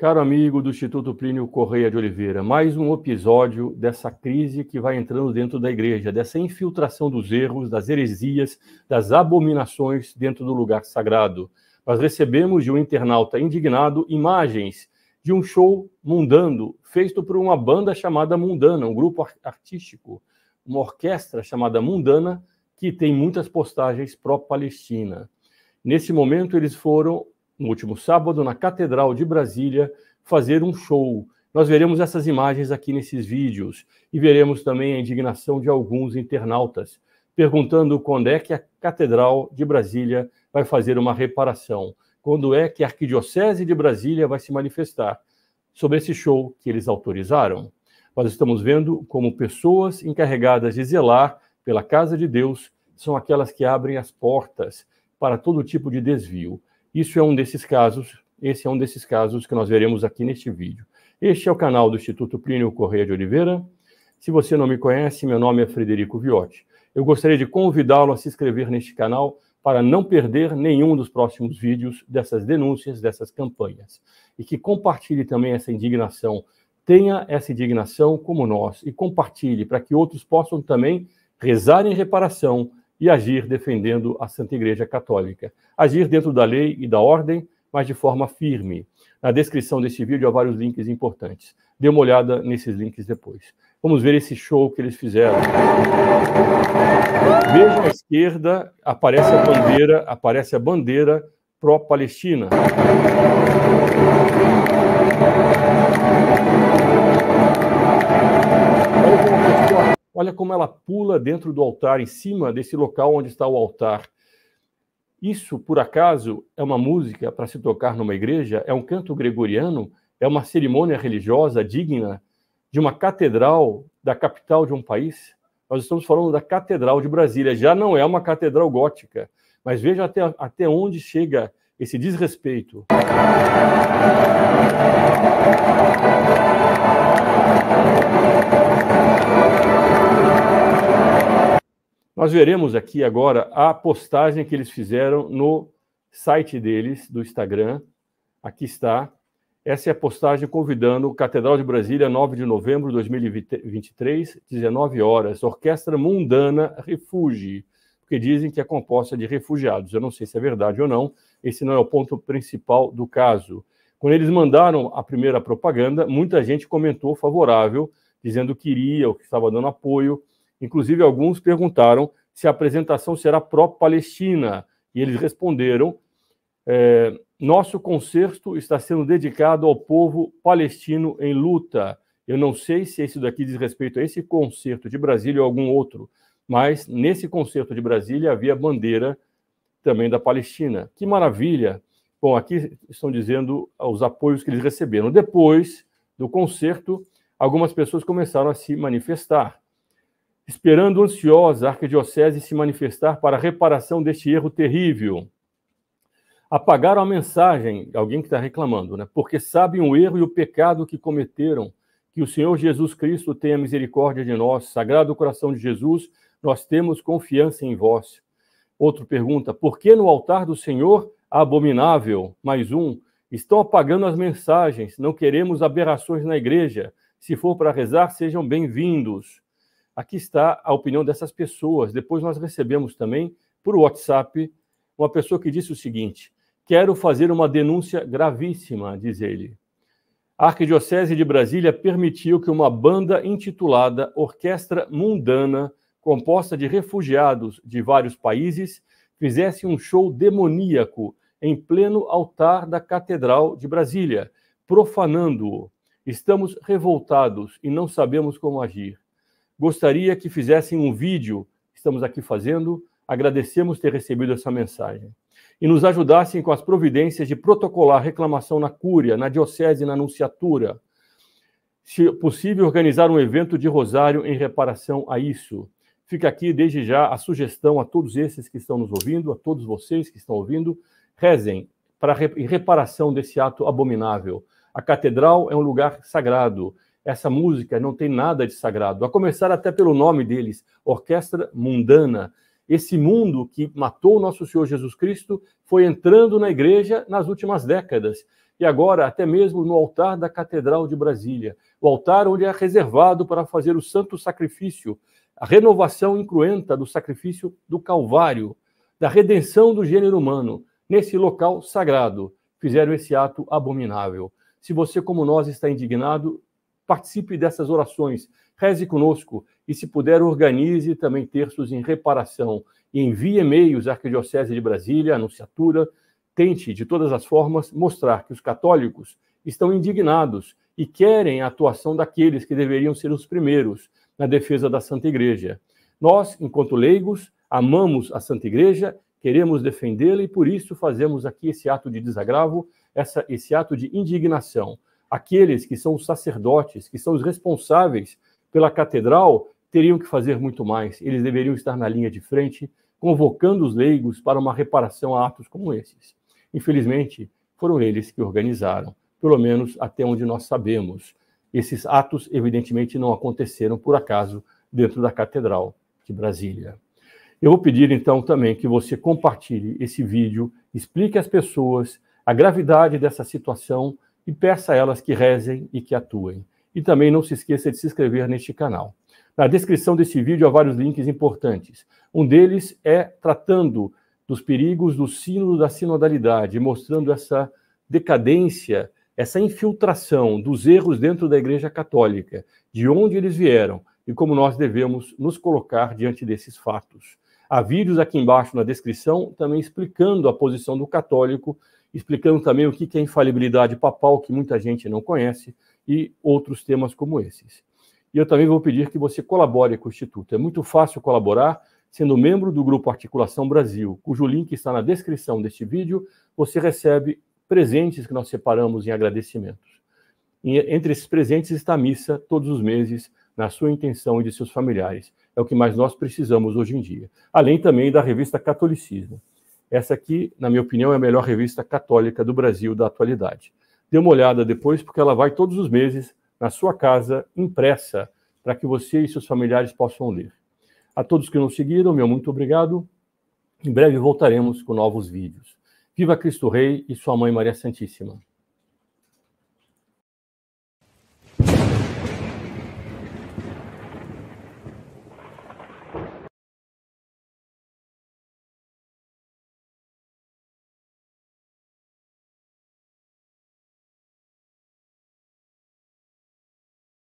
Caro amigo do Instituto Plínio Correia de Oliveira, mais um episódio dessa crise que vai entrando dentro da igreja, dessa infiltração dos erros, das heresias, das abominações dentro do lugar sagrado. Nós recebemos de um internauta indignado imagens de um show mundano, feito por uma banda chamada Mundana, um grupo artístico, uma orquestra chamada Mundana, que tem muitas postagens pró-Palestina. Nesse momento, eles foram no último sábado, na Catedral de Brasília, fazer um show. Nós veremos essas imagens aqui nesses vídeos e veremos também a indignação de alguns internautas perguntando quando é que a Catedral de Brasília vai fazer uma reparação, quando é que a Arquidiocese de Brasília vai se manifestar sobre esse show que eles autorizaram. Nós estamos vendo como pessoas encarregadas de zelar pela casa de Deus são aquelas que abrem as portas para todo tipo de desvio. Isso é um desses casos, esse é um desses casos que nós veremos aqui neste vídeo. Este é o canal do Instituto Plínio Correia de Oliveira. Se você não me conhece, meu nome é Frederico Viotti. Eu gostaria de convidá-lo a se inscrever neste canal para não perder nenhum dos próximos vídeos dessas denúncias, dessas campanhas. E que compartilhe também essa indignação. Tenha essa indignação como nós e compartilhe para que outros possam também rezar em reparação e agir defendendo a Santa Igreja Católica. Agir dentro da lei e da ordem, mas de forma firme. Na descrição deste vídeo há vários links importantes. Dê uma olhada nesses links depois. Vamos ver esse show que eles fizeram. Vejam à esquerda, aparece a bandeira, aparece a bandeira pró-Palestina. Olha como ela pula dentro do altar, em cima desse local onde está o altar. Isso, por acaso, é uma música para se tocar numa igreja? É um canto gregoriano? É uma cerimônia religiosa digna de uma catedral da capital de um país? Nós estamos falando da Catedral de Brasília. Já não é uma catedral gótica, mas veja até, até onde chega esse desrespeito. Nós veremos aqui agora a postagem que eles fizeram no site deles, do Instagram. Aqui está. Essa é a postagem convidando Catedral de Brasília, 9 de novembro de 2023, 19 horas, Orquestra Mundana Refugi, porque dizem que é composta de refugiados. Eu não sei se é verdade ou não, esse não é o ponto principal do caso. Quando eles mandaram a primeira propaganda, muita gente comentou favorável, dizendo que iria, ou que estava dando apoio. Inclusive, alguns perguntaram se a apresentação será pró-Palestina. E eles responderam: é, nosso concerto está sendo dedicado ao povo palestino em luta. Eu não sei se isso daqui diz respeito a esse concerto de Brasília ou algum outro, mas nesse concerto de Brasília havia bandeira também da Palestina. Que maravilha! Bom, aqui estão dizendo os apoios que eles receberam. Depois do concerto, algumas pessoas começaram a se manifestar esperando ansiosa a arquidiocese se manifestar para a reparação deste erro terrível. Apagaram a mensagem, alguém que está reclamando, né? Porque sabem o erro e o pecado que cometeram. Que o Senhor Jesus Cristo tenha misericórdia de nós. Sagrado coração de Jesus, nós temos confiança em vós. Outro pergunta: por que no altar do Senhor abominável? Mais um. Estão apagando as mensagens, não queremos aberrações na igreja. Se for para rezar, sejam bem-vindos. Aqui está a opinião dessas pessoas. Depois nós recebemos também, por WhatsApp, uma pessoa que disse o seguinte: Quero fazer uma denúncia gravíssima, diz ele. A Arquidiocese de Brasília permitiu que uma banda intitulada Orquestra Mundana, composta de refugiados de vários países, fizesse um show demoníaco em pleno altar da Catedral de Brasília, profanando-o. Estamos revoltados e não sabemos como agir. Gostaria que fizessem um vídeo, estamos aqui fazendo, agradecemos ter recebido essa mensagem. E nos ajudassem com as providências de protocolar reclamação na Cúria, na Diocese, na Anunciatura. Se possível, organizar um evento de Rosário em reparação a isso. Fica aqui desde já a sugestão a todos esses que estão nos ouvindo, a todos vocês que estão ouvindo, rezem para em reparação desse ato abominável. A catedral é um lugar sagrado essa música não tem nada de sagrado, a começar até pelo nome deles, Orquestra Mundana. Esse mundo que matou o nosso Senhor Jesus Cristo foi entrando na igreja nas últimas décadas e agora até mesmo no altar da Catedral de Brasília, o altar onde é reservado para fazer o santo sacrifício, a renovação incruenta do sacrifício do Calvário, da redenção do gênero humano, nesse local sagrado, fizeram esse ato abominável. Se você, como nós, está indignado, Participe dessas orações, reze conosco e, se puder, organize também terços em reparação. Envie e-mails à Arquidiocese de Brasília, anunciatura. Tente, de todas as formas, mostrar que os católicos estão indignados e querem a atuação daqueles que deveriam ser os primeiros na defesa da Santa Igreja. Nós, enquanto leigos, amamos a Santa Igreja, queremos defendê-la e por isso fazemos aqui esse ato de desagravo, essa, esse ato de indignação aqueles que são os sacerdotes, que são os responsáveis pela catedral, teriam que fazer muito mais. Eles deveriam estar na linha de frente, convocando os leigos para uma reparação a atos como esses. Infelizmente, foram eles que organizaram, pelo menos até onde nós sabemos. Esses atos, evidentemente, não aconteceram por acaso dentro da Catedral de Brasília. Eu vou pedir, então, também que você compartilhe esse vídeo, explique às pessoas a gravidade dessa situação e peça a elas que rezem e que atuem. E também não se esqueça de se inscrever neste canal. Na descrição desse vídeo há vários links importantes. Um deles é tratando dos perigos do sino da sinodalidade, mostrando essa decadência, essa infiltração dos erros dentro da Igreja Católica, de onde eles vieram e como nós devemos nos colocar diante desses fatos. Há vídeos aqui embaixo na descrição também explicando a posição do católico explicando também o que é infalibilidade papal, que muita gente não conhece, e outros temas como esses. E eu também vou pedir que você colabore com o Instituto. É muito fácil colaborar sendo membro do grupo Articulação Brasil, cujo link está na descrição deste vídeo. Você recebe presentes que nós separamos em agradecimentos. E entre esses presentes está a missa todos os meses, na sua intenção e de seus familiares. É o que mais nós precisamos hoje em dia. Além também da revista Catolicismo. Essa aqui, na minha opinião, é a melhor revista católica do Brasil da atualidade. Dê uma olhada depois, porque ela vai todos os meses na sua casa, impressa, para que você e seus familiares possam ler. A todos que nos seguiram, meu muito obrigado. Em breve voltaremos com novos vídeos. Viva Cristo Rei e Sua Mãe Maria Santíssima!